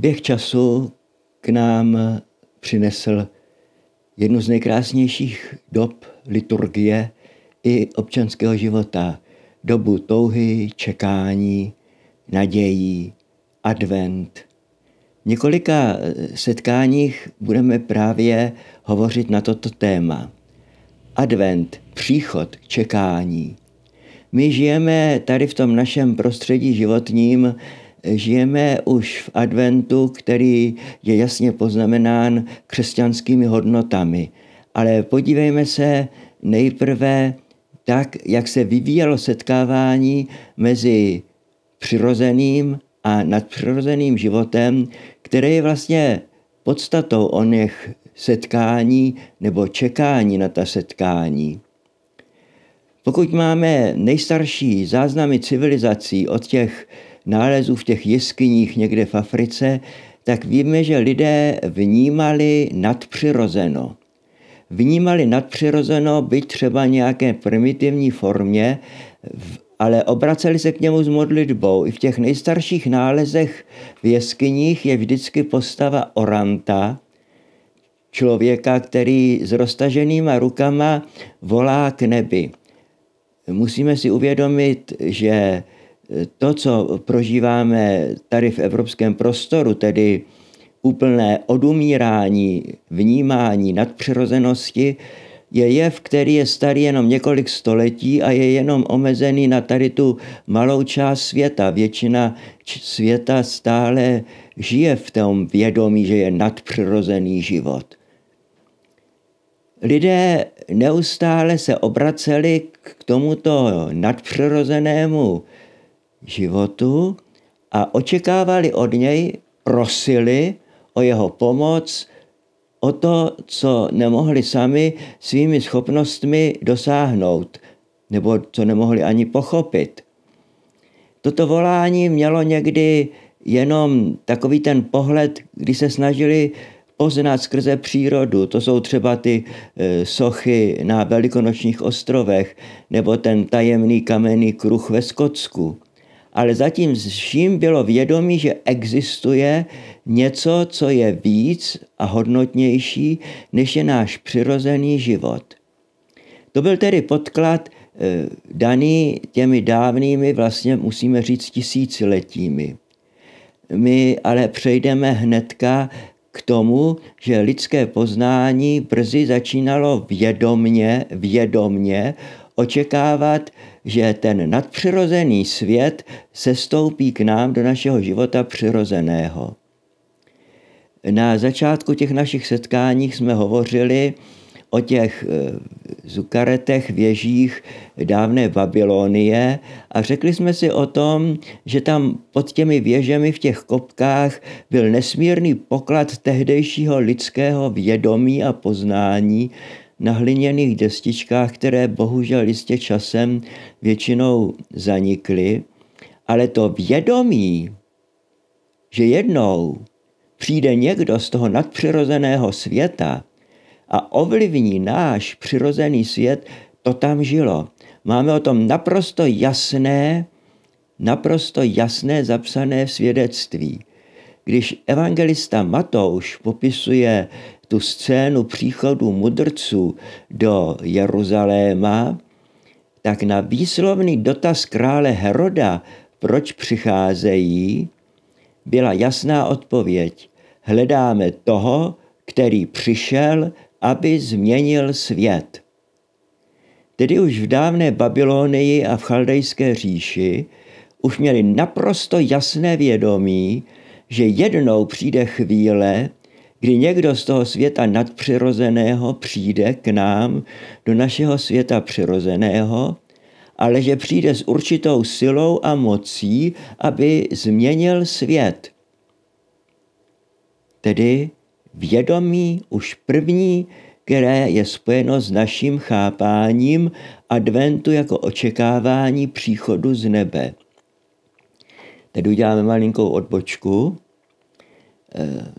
Běh času k nám přinesl jednu z nejkrásnějších dob liturgie i občanského života. Dobu touhy, čekání, nadějí, advent. V několika eh, setkáních budeme právě hovořit na toto téma. Advent, příchod, čekání. My žijeme tady v tom našem prostředí životním žijeme už v adventu, který je jasně poznamenán křesťanskými hodnotami. Ale podívejme se nejprve tak, jak se vyvíjelo setkávání mezi přirozeným a nadpřirozeným životem, který je vlastně podstatou o něch setkání nebo čekání na ta setkání. Pokud máme nejstarší záznamy civilizací od těch nálezů v těch jeskyních někde v Africe, tak víme, že lidé vnímali nadpřirozeno. Vnímali nadpřirozeno, byť třeba nějaké primitivní formě, ale obraceli se k němu s modlitbou. I v těch nejstarších nálezech v jeskyních je vždycky postava oranta, člověka, který s roztaženýma rukama volá k nebi. Musíme si uvědomit, že to, co prožíváme tady v evropském prostoru, tedy úplné odumírání, vnímání nadpřirozenosti, je jev, který je starý jenom několik století a je jenom omezený na tady tu malou část světa. Většina světa stále žije v tom vědomí, že je nadpřirozený život. Lidé neustále se obraceli k tomuto nadpřirozenému životu a očekávali od něj, prosili o jeho pomoc, o to, co nemohli sami svými schopnostmi dosáhnout, nebo co nemohli ani pochopit. Toto volání mělo někdy jenom takový ten pohled, kdy se snažili poznat skrze přírodu. To jsou třeba ty e, sochy na velikonočních ostrovech nebo ten tajemný kamenný kruh ve Skotsku ale zatím vším bylo vědomí, že existuje něco, co je víc a hodnotnější, než je náš přirozený život. To byl tedy podklad eh, daný těmi dávnými, vlastně musíme říct tisíciletími. My ale přejdeme hnedka k tomu, že lidské poznání brzy začínalo vědomně, vědomně očekávat, že ten nadpřirozený svět se stoupí k nám do našeho života přirozeného. Na začátku těch našich setkání jsme hovořili o těch eh, zukaretech, věžích dávné Babylonie a řekli jsme si o tom, že tam pod těmi věžemi v těch kopkách byl nesmírný poklad tehdejšího lidského vědomí a poznání, na hliněných destičkách, které bohužel jistě časem většinou zanikly, ale to vědomí, že jednou přijde někdo z toho nadpřirozeného světa a ovlivní náš přirozený svět, to tam žilo. Máme o tom naprosto jasné, naprosto jasné zapsané svědectví. Když evangelista Matouš popisuje tu scénu příchodu mudrců do Jeruzaléma, tak na výslovný dotaz krále Heroda, proč přicházejí, byla jasná odpověď. Hledáme toho, který přišel, aby změnil svět. Tedy už v dávné Babylonii a v Chaldejské říši už měli naprosto jasné vědomí, že jednou přijde chvíle, kdy někdo z toho světa nadpřirozeného přijde k nám do našeho světa přirozeného, ale že přijde s určitou silou a mocí, aby změnil svět. Tedy vědomí už první, které je spojeno s naším chápáním adventu jako očekávání příchodu z nebe. Tady uděláme malinkou odbočku. E,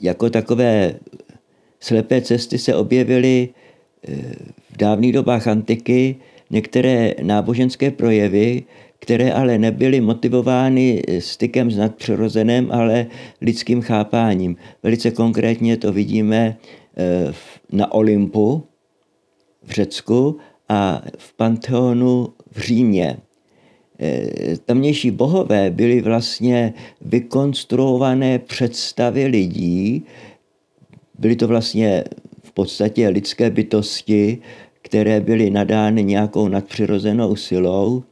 jako takové slepé cesty se objevily eh, v dávných dobách antiky některé náboženské projevy, které ale nebyly motivovány stykem s nadpřirozeným, ale lidským chápáním. Velice konkrétně to vidíme eh, na Olympu v Řecku a v Pantheonu v Římě. Eh, tamnější bohové byly vlastně vykonstruované představy lidí, byly to vlastně v podstatě lidské bytosti, které byly nadány nějakou nadpřirozenou silou,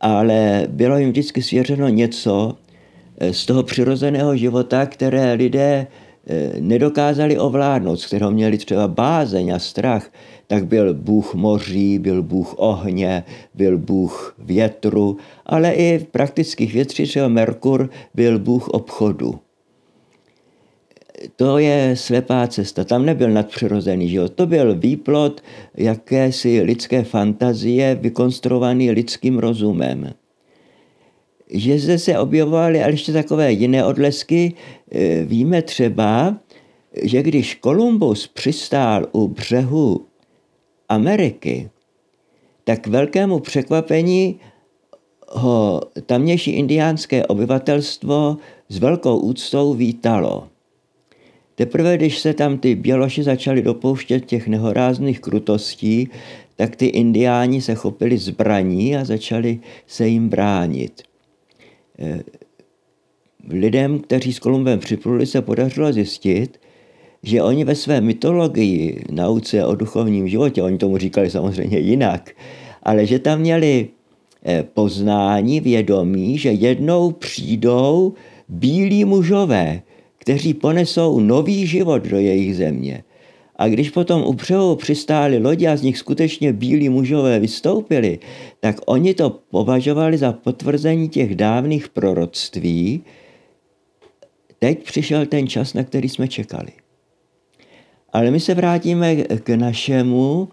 ale bylo jim vždycky svěřeno něco eh, z toho přirozeného života, které lidé Eh, nedokázali ovládnout, z kterého měli třeba bázeň a strach, tak byl bůh moří, byl bůh ohně, byl bůh větru, ale i v praktických věcích třeba Merkur byl bůh obchodu. To je slepá cesta, tam nebyl nadpřirozený život, to byl výplod jakési lidské fantazie vykonstruovaný lidským rozumem že zde se objevovaly ale ještě takové jiné odlesky. E, víme třeba, že když Kolumbus přistál u břehu Ameriky, tak k velkému překvapení ho tamnější indiánské obyvatelstvo s velkou úctou vítalo. Teprve když se tam ty běloši začali dopouštět těch nehorázných krutostí, tak ty indiáni se chopili zbraní a začali se jim bránit. Eh, lidem, kteří s Kolumbem připluli, se podařilo zjistit, že oni ve své mytologii, nauce o duchovním životě, oni tomu říkali samozřejmě jinak, ale že tam měli eh, poznání, vědomí, že jednou přijdou bílí mužové, kteří ponesou nový život do jejich země. A když potom u břehu přistáli lodi a z nich skutečně bílí mužové vystoupili, tak oni to považovali za potvrzení těch dávných proroctví. Teď přišel ten čas, na který jsme čekali. Ale my se vrátíme k našemu.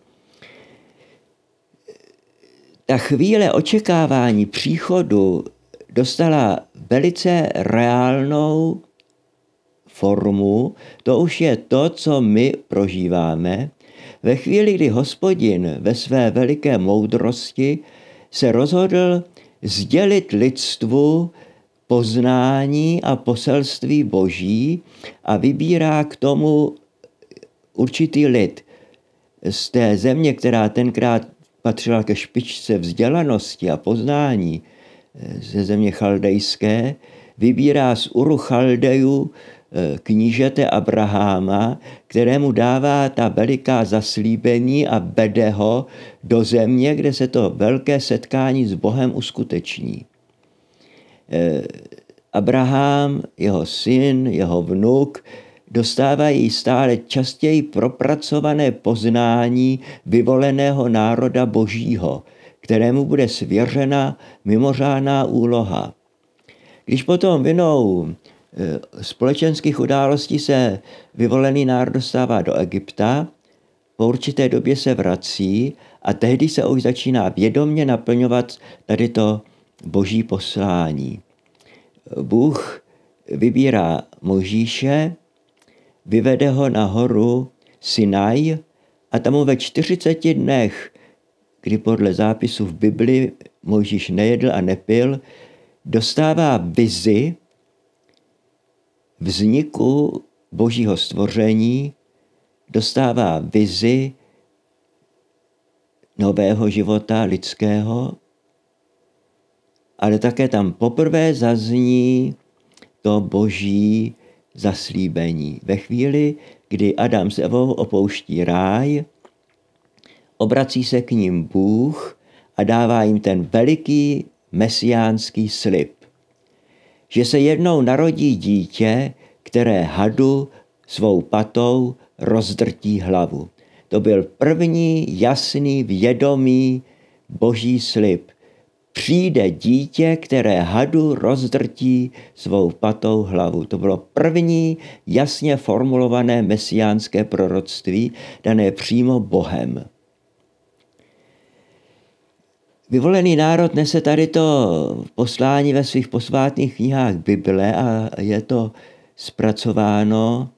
Ta chvíle očekávání příchodu dostala velice reálnou formu, to už je to, co my prožíváme. Ve chvíli, kdy hospodin ve své veliké moudrosti se rozhodl sdělit lidstvu poznání a poselství boží a vybírá k tomu určitý lid z té země, která tenkrát patřila ke špičce vzdělanosti a poznání, ze země chaldejské, vybírá z Uru Chaldejů Eh, knížete Abraháma, kterému dává ta veliká zaslíbení a vede ho do země, kde se to velké setkání s Bohem uskuteční. Eh, Abraham, jeho syn, jeho vnuk dostávají stále častěji propracované poznání vyvoleného národa božího, kterému bude svěřena mimořádná úloha. Když potom vinou Eh, společenských událostí se vyvolený národ dostává do Egypta, po určité době se vrací a tehdy se už začíná vědomně naplňovat tady to boží poslání. Bůh vybírá Možíše, vyvede ho na horu Sinaj a tam ve 40 dnech, kdy podle zápisu v Bibli Možíš nejedl a nepil, dostává vizi, vzniku božího stvoření dostává vizi nového života lidského, ale také tam poprvé zazní to boží zaslíbení. Ve chvíli, kdy Adam s Evou opouští ráj, obrací se k ním Bůh a dává jim ten veliký mesiánský slib že se jednou narodí dítě, které hadu svou patou rozdrtí hlavu. To byl první jasný vědomý boží slib. Přijde dítě, které hadu rozdrtí svou patou hlavu. To bylo první jasně formulované mesiánské proroctví, dané přímo Bohem. Vyvolený národ nese tady to poslání ve svých posvátných knihách Bible a je to zpracováno,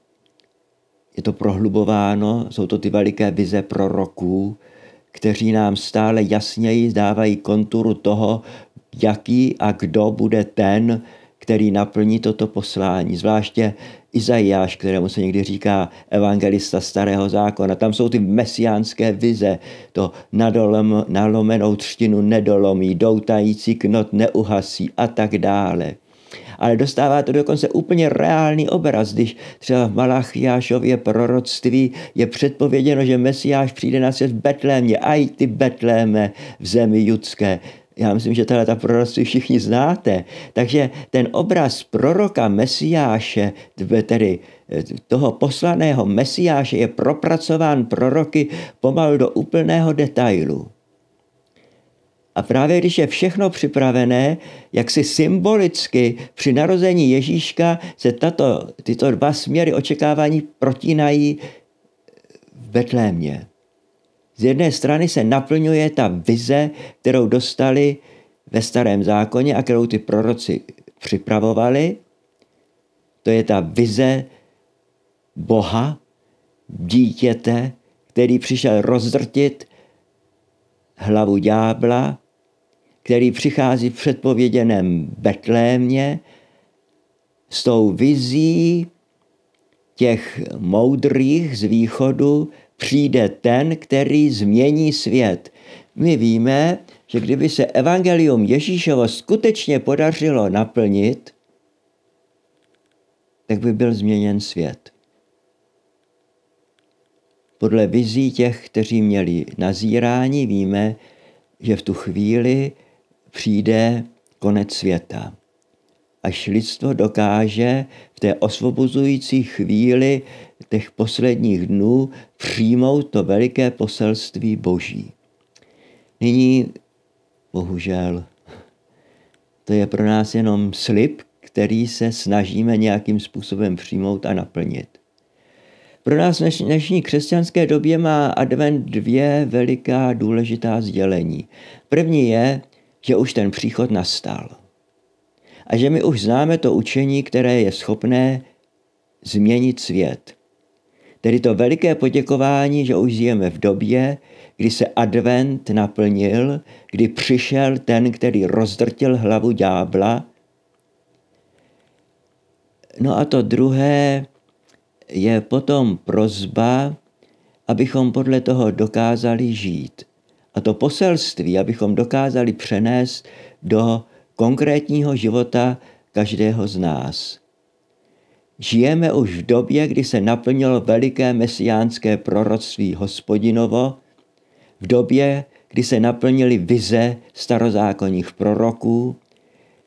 je to prohlubováno, jsou to ty veliké vize proroků, kteří nám stále jasněji dávají konturu toho, jaký a kdo bude ten, který naplní toto poslání. Zvláště Izajáš, kterému se někdy říká evangelista starého zákona. Tam jsou ty mesiánské vize, to nadolem, nalomenou třtinu nedolomí, doutající knot neuhasí a tak dále ale dostává to dokonce úplně reálný obraz, když třeba v Malachiášově proroctví je předpověděno, že Mesiáš přijde na svět v Betlémě, a i ty Betléme v zemi judské já myslím, že tohle ta proroctví všichni znáte. Takže ten obraz proroka Mesiáše, tedy e, toho poslaného Mesiáše, je propracován proroky pomalu do úplného detailu. A právě když je všechno připravené, jak si symbolicky při narození Ježíška se tato, tyto dva směry očekávání protínají v Betlémě. Z jedné strany se naplňuje ta vize, kterou dostali ve starém zákoně a kterou ty proroci připravovali. To je ta vize Boha, dítěte, který přišel rozdrtit hlavu ďábla, který přichází v předpověděném Betlémě s tou vizí těch moudrých z východu, přijde ten, který změní svět. My víme, že kdyby se evangelium Ježíšovo skutečně podařilo naplnit, tak by byl změněn svět. Podle vizí těch, kteří měli nazírání, víme, že v tu chvíli přijde konec světa až lidstvo dokáže v té osvobozující chvíli těch posledních dnů přijmout to veliké poselství Boží. Nyní, bohužel, to je pro nás jenom slib, který se snažíme nějakým způsobem přijmout a naplnit. Pro nás v dnešní křesťanské době má advent dvě veliká důležitá sdělení. První je, že už ten příchod nastal – a že my už známe to učení, které je schopné změnit svět. Tedy to veliké poděkování, že už žijeme v době, kdy se advent naplnil, kdy přišel ten, který rozdrtil hlavu ďábla. No a to druhé je potom prozba, abychom podle toho dokázali žít. A to poselství, abychom dokázali přenést do konkrétního života každého z nás. Žijeme už v době, kdy se naplnilo veliké mesiánské proroctví hospodinovo, v době, kdy se naplnily vize starozákonních proroků,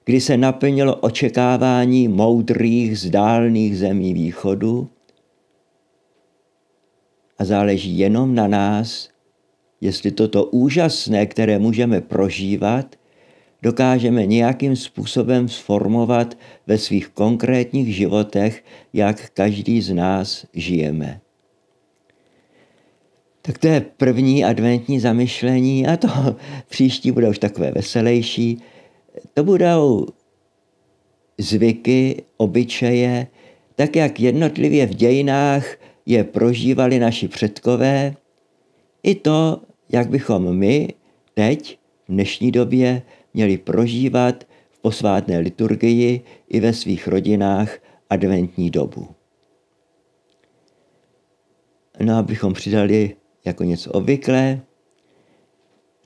kdy se naplnilo očekávání moudrých z dálných zemí východu a záleží jenom na nás, jestli toto úžasné, které můžeme prožívat – dokážeme nějakým způsobem sformovat ve svých konkrétních životech, jak každý z nás žijeme. Tak to je první adventní zamyšlení a to příští bude už takové veselější. To budou zvyky, obyčeje, tak jak jednotlivě v dějinách je prožívali naši předkové, i to, jak bychom my teď v dnešní době měli prožívat v posvátné liturgii i ve svých rodinách adventní dobu. No abychom přidali jako něco obvyklé,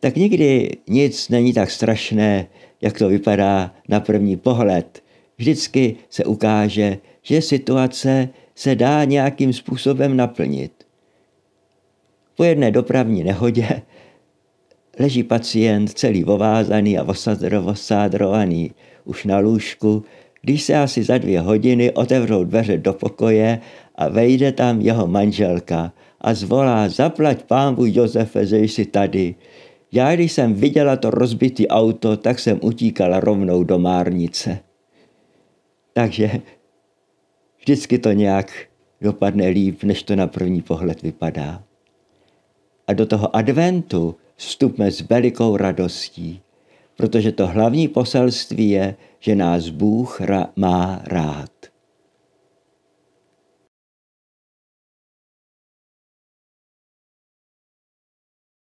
tak nikdy nic není tak strašné, jak to vypadá na první pohled. Vždycky se ukáže, že situace se dá nějakým způsobem naplnit. Po jedné dopravní nehodě Leží pacient celý ovázaný a osádrovaný už na lůžku, když se asi za dvě hodiny otevřou dveře do pokoje a vejde tam jeho manželka a zvolá, zaplať pámbu Josefe, že jsi tady. Já, když jsem viděla to rozbitý auto, tak jsem utíkala rovnou do márnice. Takže vždycky to nějak dopadne líp, než to na první pohled vypadá. A do toho adventu vstupme s velikou radostí, protože to hlavní poselství je, že nás Bůh má rád.